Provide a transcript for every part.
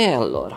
E allora,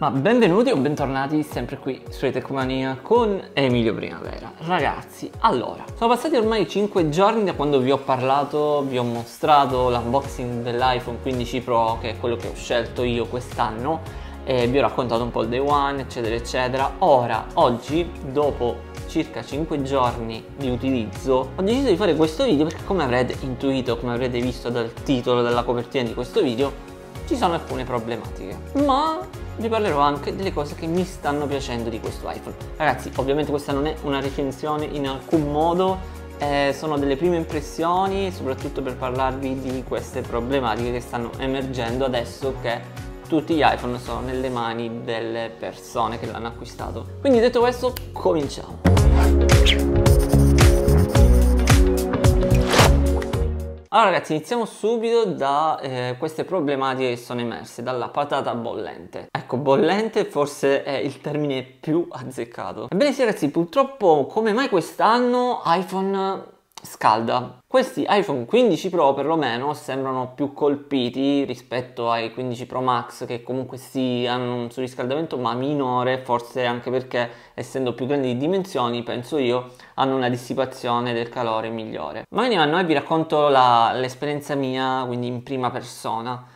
ma benvenuti o bentornati sempre qui su Tecmania con Emilio Primavera. Ragazzi, allora, sono passati ormai 5 giorni da quando vi ho parlato, vi ho mostrato l'unboxing dell'iPhone 15 Pro, che è quello che ho scelto io quest'anno, e vi ho raccontato un po' il day one, eccetera, eccetera. Ora, oggi, dopo circa 5 giorni di utilizzo, ho deciso di fare questo video perché come avrete intuito, come avrete visto dal titolo, dalla copertina di questo video, ci sono alcune problematiche, ma vi parlerò anche delle cose che mi stanno piacendo di questo iPhone. Ragazzi, ovviamente questa non è una recensione in alcun modo, eh, sono delle prime impressioni, soprattutto per parlarvi di queste problematiche che stanno emergendo adesso che tutti gli iPhone sono nelle mani delle persone che l'hanno acquistato. Quindi detto questo, cominciamo. Allora ragazzi iniziamo subito da eh, queste problematiche che sono emerse dalla patata bollente. Ecco bollente forse è il termine più azzeccato. Ebbene sì ragazzi purtroppo come mai quest'anno iPhone scalda. Questi iPhone 15 Pro perlomeno sembrano più colpiti rispetto ai 15 Pro Max che comunque sì hanno un surriscaldamento ma minore, forse anche perché essendo più grandi di dimensioni penso io hanno una dissipazione del calore migliore. Ma veniamo a noi vi racconto l'esperienza mia quindi in prima persona.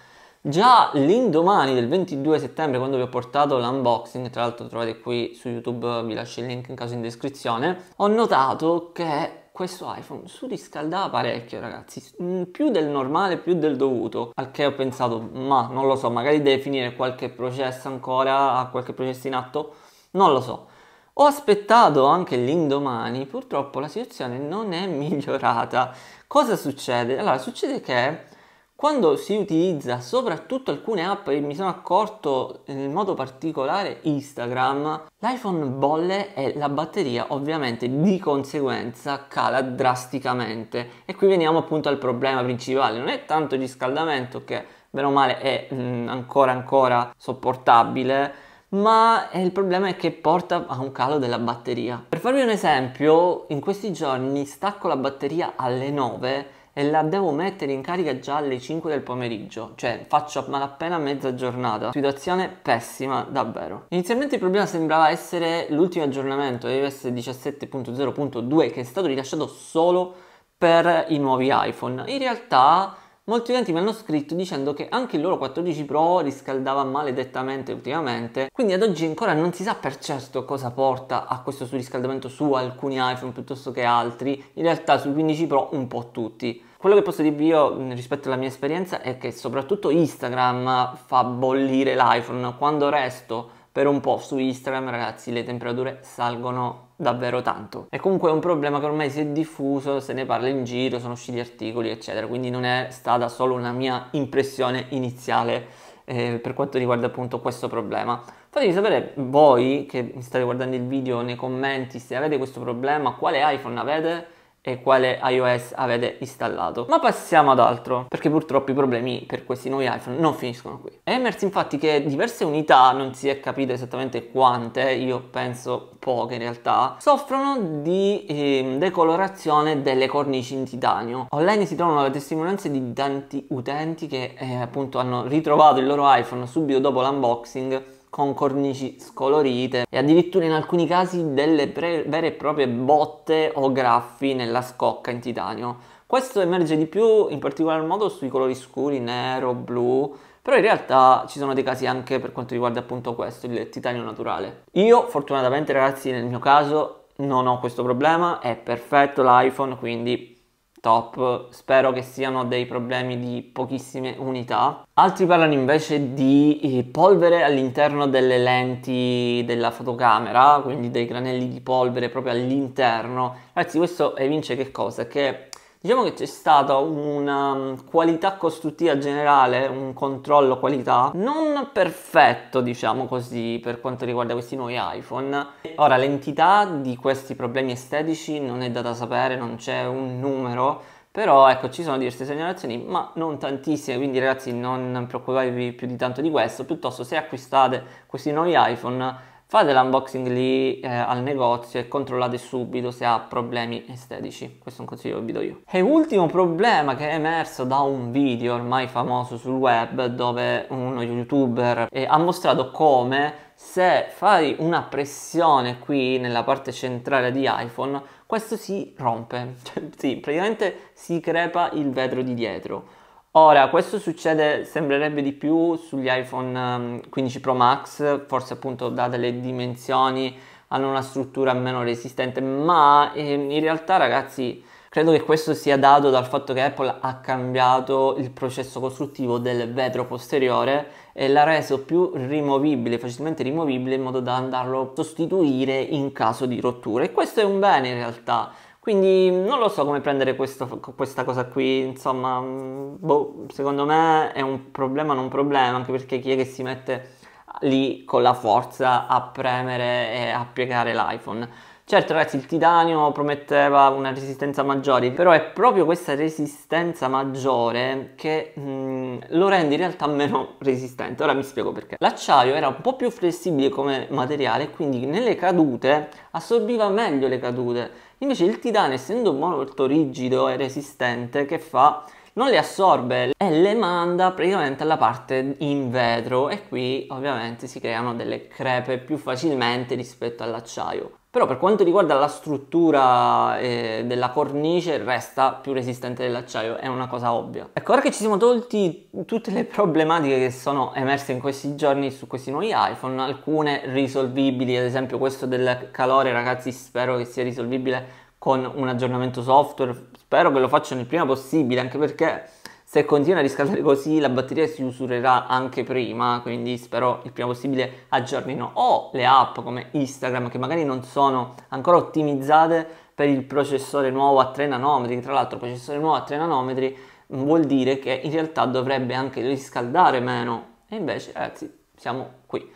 Già l'indomani del 22 settembre, quando vi ho portato l'unboxing, tra l'altro trovate qui su YouTube, vi lascio il link in caso in descrizione, ho notato che questo iPhone surriscaldava parecchio ragazzi, mm, più del normale, più del dovuto, al che ho pensato ma non lo so, magari deve finire qualche processo ancora, qualche processo in atto, non lo so. Ho aspettato anche l'indomani, purtroppo la situazione non è migliorata. Cosa succede? Allora, succede che quando si utilizza soprattutto alcune app, e mi sono accorto in modo particolare Instagram, l'iPhone bolle e la batteria ovviamente di conseguenza cala drasticamente. E qui veniamo appunto al problema principale, non è tanto il riscaldamento che meno male è mh, mm, ancora ancora sopportabile, ma è il problema è che porta a un calo della batteria. Per farvi un esempio, in questi giorni stacco la batteria alle 9 e la devo mettere in carica già alle 5 del pomeriggio, cioè faccio a malapena mezza giornata. Situazione pessima, davvero. Inizialmente il problema sembrava essere l'ultimo aggiornamento iOS 17.0.2 che è stato rilasciato solo per i nuovi iPhone. In realtà molti utenti mi hanno scritto dicendo che anche il loro 14 Pro riscaldava maledettamente ultimamente, quindi ad oggi ancora non si sa per certo cosa porta a questo surriscaldamento su alcuni iPhone piuttosto che altri, in realtà sul 15 Pro un po' tutti. Quello che posso dirvi io rispetto alla mia esperienza è che soprattutto Instagram fa bollire l'iPhone. Quando resto per un po' su Instagram, ragazzi, le temperature salgono davvero tanto. E comunque è un problema che ormai si è diffuso, se ne parla in giro, sono usciti articoli, eccetera. Quindi non è stata solo una mia impressione iniziale eh, per quanto riguarda appunto questo problema. Fatemi sapere voi che state guardando il video nei commenti se avete questo problema, quale iPhone avete e quale iOS avete installato. Ma passiamo ad altro, perché purtroppo i problemi per questi nuovi iPhone non finiscono qui. È emerso infatti che diverse unità, non si è capito esattamente quante, io penso poche in realtà, soffrono di eh, decolorazione delle cornici in titanio. Online si trovano le testimonianze di tanti utenti che eh, appunto hanno ritrovato il loro iPhone subito dopo l'unboxing con cornici scolorite e addirittura in alcuni casi delle vere e proprie botte o graffi nella scocca in titanio. Questo emerge di più in particolar modo sui colori scuri, nero, blu, però in realtà ci sono dei casi anche per quanto riguarda appunto questo, il titanio naturale. Io fortunatamente ragazzi nel mio caso non ho questo problema, è perfetto l'iPhone, quindi top, spero che siano dei problemi di pochissime unità. Altri parlano invece di eh, polvere all'interno delle lenti della fotocamera, quindi dei granelli di polvere proprio all'interno. Ragazzi, questo evince che cosa? Che Diciamo che c'è stata una mm, qualità costruttiva generale, un controllo qualità non perfetto, diciamo così, per quanto riguarda questi nuovi iPhone. Ora, l'entità di questi problemi estetici non è data a sapere, non c'è un numero, però ecco ci sono diverse segnalazioni ma non tantissime quindi ragazzi non preoccupatevi più di tanto di questo piuttosto se acquistate questi nuovi iPhone Fate l'unboxing lì eh, al negozio e controllate subito se ha problemi estetici. Questo è un consiglio che vi do io. E ultimo problema che è emerso da un video ormai famoso sul web dove uno youtuber eh, ha mostrato come se fai una pressione qui nella parte centrale di iPhone questo si rompe, cioè sì, praticamente si crepa il vetro di dietro. Ora, questo succede, sembrerebbe di più sugli iPhone 15 ehm, Pro Max, forse appunto date le dimensioni hanno una struttura meno resistente, ma ehm, in realtà ragazzi credo che questo sia dato dal fatto che Apple ha cambiato il processo costruttivo del vetro posteriore e l'ha reso più rimovibile, facilmente rimovibile in modo da andarlo a sostituire in caso di rottura e questo è un bene in realtà quindi non lo so come prendere questo, questa cosa qui, insomma, mm, boh, secondo me è un problema, non un problema, anche perché chi è che si mette lì con la forza a premere e a piegare l'iPhone? Certo ragazzi il titanio prometteva una resistenza maggiore, però è proprio questa resistenza maggiore che mh, mm, lo rende in realtà meno resistente. Ora mi spiego perché. L'acciaio era un po' più flessibile come materiale, quindi nelle cadute assorbiva meglio le cadute Invece il titano, essendo molto rigido e resistente, che fa? Non le assorbe e le manda praticamente alla parte in vetro e qui ovviamente si creano delle crepe più facilmente rispetto all'acciaio. Però per quanto riguarda la struttura eh, della cornice resta più resistente dell'acciaio, è una cosa ovvia. Ecco, ora che ci siamo tolti tutte le problematiche che sono emerse in questi giorni su questi nuovi iPhone, alcune risolvibili, ad esempio questo del calore ragazzi spero che sia risolvibile con un aggiornamento software, spero che lo facciano il prima possibile, anche perché se continua a riscaldare così la batteria si usurerà anche prima, quindi spero il prima possibile aggiornino o le app come Instagram che magari non sono ancora ottimizzate per il processore nuovo a 3 nanometri, tra l'altro processore nuovo a 3 nanometri vuol dire che in realtà dovrebbe anche riscaldare meno e invece ragazzi siamo qui.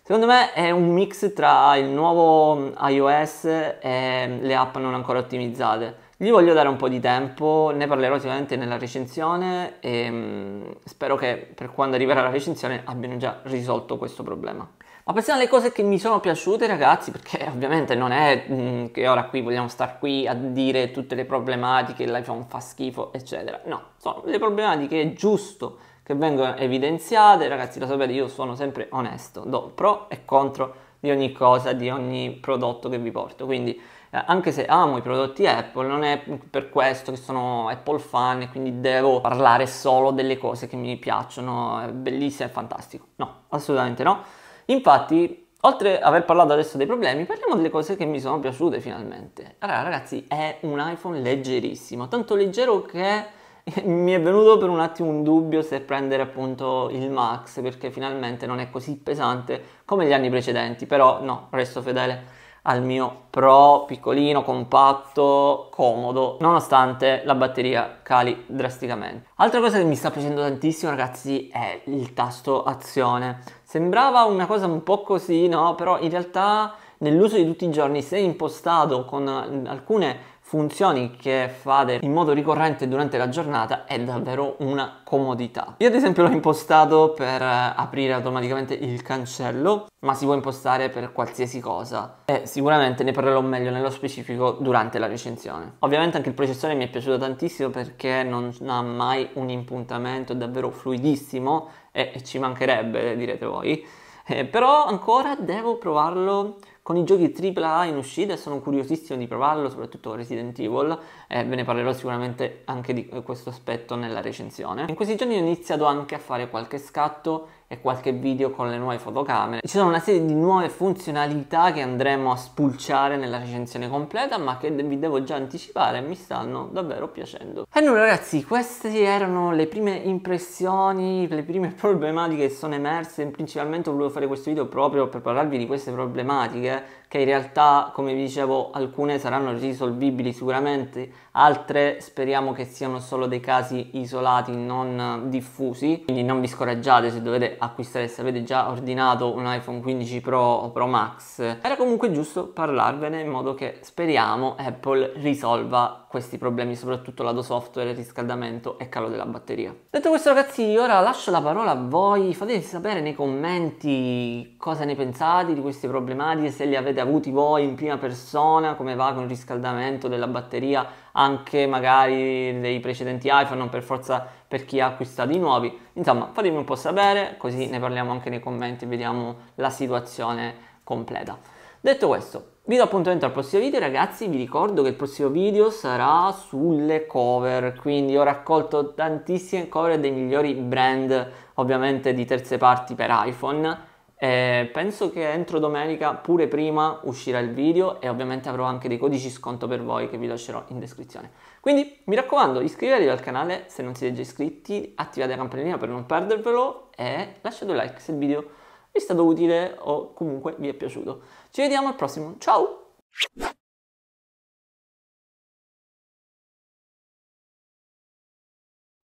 Secondo me è un mix tra il nuovo iOS e le app non ancora ottimizzate gli voglio dare un po' di tempo, ne parlerò sicuramente nella recensione e ehm, spero che per quando arriverà la recensione abbiano già risolto questo problema. Ma passiamo alle cose che mi sono piaciute ragazzi, perché ovviamente non è mm, che ora qui vogliamo star qui a dire tutte le problematiche, l'iPhone fa schifo, eccetera. No, sono le problematiche giusto che vengono evidenziate, ragazzi lo sapete io sono sempre onesto, do pro e contro di ogni cosa, di ogni prodotto che vi porto, quindi eh, anche se amo i prodotti Apple, non è per questo che sono Apple fan e quindi devo parlare solo delle cose che mi piacciono, è bellissimo e fantastico. No, assolutamente no. Infatti, oltre ad aver parlato adesso dei problemi, parliamo delle cose che mi sono piaciute finalmente. Allora, ragazzi, è un iPhone leggerissimo, tanto leggero che mi è venuto per un attimo un dubbio se prendere appunto il Max perché finalmente non è così pesante come gli anni precedenti, però no, resto fedele al mio Pro piccolino, compatto, comodo, nonostante la batteria cali drasticamente. Altra cosa che mi sta piacendo tantissimo ragazzi è il tasto azione. Sembrava una cosa un po' così, no? Però in realtà nell'uso di tutti i giorni, se impostato con alcune funzioni che fate in modo ricorrente durante la giornata è davvero una comodità. Io ad esempio l'ho impostato per eh, aprire automaticamente il cancello, ma si può impostare per qualsiasi cosa e sicuramente ne parlerò meglio nello specifico durante la recensione. Ovviamente anche il processore mi è piaciuto tantissimo perché non ha mai un impuntamento, è davvero fluidissimo e ci mancherebbe, direte voi. Eh, però ancora devo provarlo con i giochi AAA in uscita e sono curiosissimo di provarlo, soprattutto Resident Evil, eh, ve ne parlerò sicuramente anche di eh, questo aspetto nella recensione. In questi giorni ho iniziato anche a fare qualche scatto e qualche video con le nuove fotocamere. Ci sono una serie di nuove funzionalità che andremo a spulciare nella recensione completa, ma che vi devo già anticipare, mi stanno davvero piacendo. E allora ragazzi, queste erano le prime impressioni, le prime problematiche che sono emerse, principalmente volevo fare questo video proprio per parlarvi di queste problematiche गया che in realtà, come vi dicevo, alcune saranno risolvibili sicuramente, altre speriamo che siano solo dei casi isolati, non diffusi, quindi non vi scoraggiate se dovete acquistare, se avete già ordinato un iPhone 15 Pro o Pro Max. Era comunque giusto parlarvene in modo che speriamo Apple risolva questi problemi, soprattutto lato software, riscaldamento e calo della batteria. Detto questo ragazzi, ora lascio la parola a voi, fateci sapere nei commenti cosa ne pensate di queste problematiche, se le avete avete avuti voi in prima persona, come va con il riscaldamento della batteria, anche magari dei precedenti iPhone, non per forza per chi ha acquistato i nuovi. Insomma, fatemi un po' sapere, così ne parliamo anche nei commenti, vediamo la situazione completa. Detto questo, vi do appuntamento al prossimo video ragazzi, vi ricordo che il prossimo video sarà sulle cover, quindi ho raccolto tantissime cover dei migliori brand ovviamente di terze parti per iPhone eh, penso che entro domenica, pure prima, uscirà il video e ovviamente avrò anche dei codici sconto per voi che vi lascerò in descrizione. Quindi mi raccomando, iscrivetevi al canale se non siete già iscritti, attivate la campanellina per non perdervelo e lasciate un like se il video vi è stato utile o comunque vi è piaciuto. Ci vediamo al prossimo, ciao!